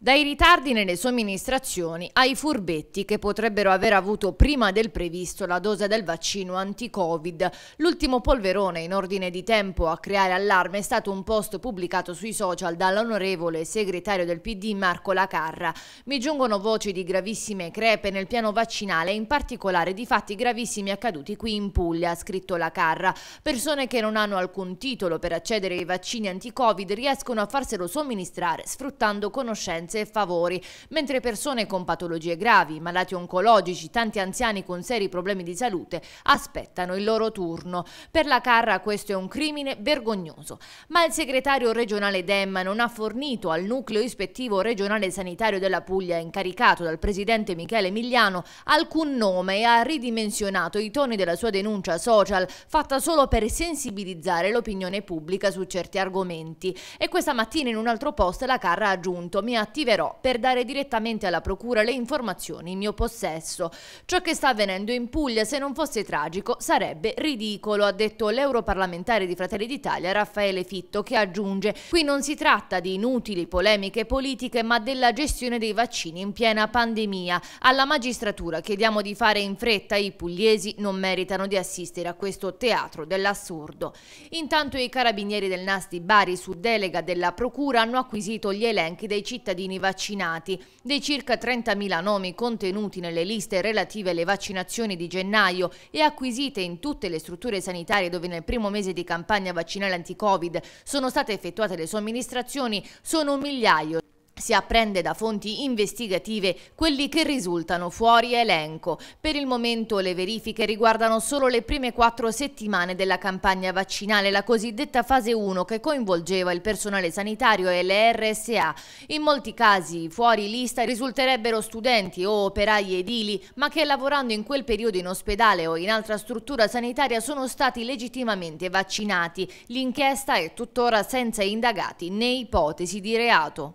Dai ritardi nelle somministrazioni ai furbetti che potrebbero aver avuto prima del previsto la dose del vaccino anti-Covid. L'ultimo polverone in ordine di tempo a creare allarme è stato un post pubblicato sui social dall'onorevole segretario del PD Marco Lacarra. Mi giungono voci di gravissime crepe nel piano vaccinale e in particolare di fatti gravissimi accaduti qui in Puglia, ha scritto Lacarra. Persone che non hanno alcun titolo per accedere ai vaccini anti-Covid riescono a farselo somministrare sfruttando conoscenze preferenze e favori, mentre persone con patologie gravi, malati oncologici, tanti anziani con seri problemi di salute aspettano il loro turno. Per la Carra questo è un crimine vergognoso, ma il segretario regionale Demma non ha fornito al nucleo ispettivo regionale sanitario della Puglia incaricato dal presidente Michele Migliano alcun nome e ha ridimensionato i toni della sua denuncia social fatta solo per sensibilizzare l'opinione pubblica su certi argomenti. E questa mattina in un altro post la Carra ha aggiunto mi attivo attiverò per dare direttamente alla Procura le informazioni in mio possesso. Ciò che sta avvenendo in Puglia, se non fosse tragico, sarebbe ridicolo, ha detto l'europarlamentare di Fratelli d'Italia Raffaele Fitto, che aggiunge qui non si tratta di inutili polemiche politiche ma della gestione dei vaccini in piena pandemia. Alla magistratura chiediamo di fare in fretta, i pugliesi non meritano di assistere a questo teatro dell'assurdo. Intanto i carabinieri del Nasti Bari su delega della Procura hanno acquisito gli elenchi dei cittadini cittadini vaccinati. Dei circa 30.000 nomi contenuti nelle liste relative alle vaccinazioni di gennaio e acquisite in tutte le strutture sanitarie dove nel primo mese di campagna vaccinale anti-Covid sono state effettuate le somministrazioni, sono un migliaio si apprende da fonti investigative quelli che risultano fuori elenco. Per il momento le verifiche riguardano solo le prime quattro settimane della campagna vaccinale, la cosiddetta fase 1 che coinvolgeva il personale sanitario e le RSA. In molti casi fuori lista risulterebbero studenti o operai edili, ma che lavorando in quel periodo in ospedale o in altra struttura sanitaria sono stati legittimamente vaccinati. L'inchiesta è tuttora senza indagati né ipotesi di reato.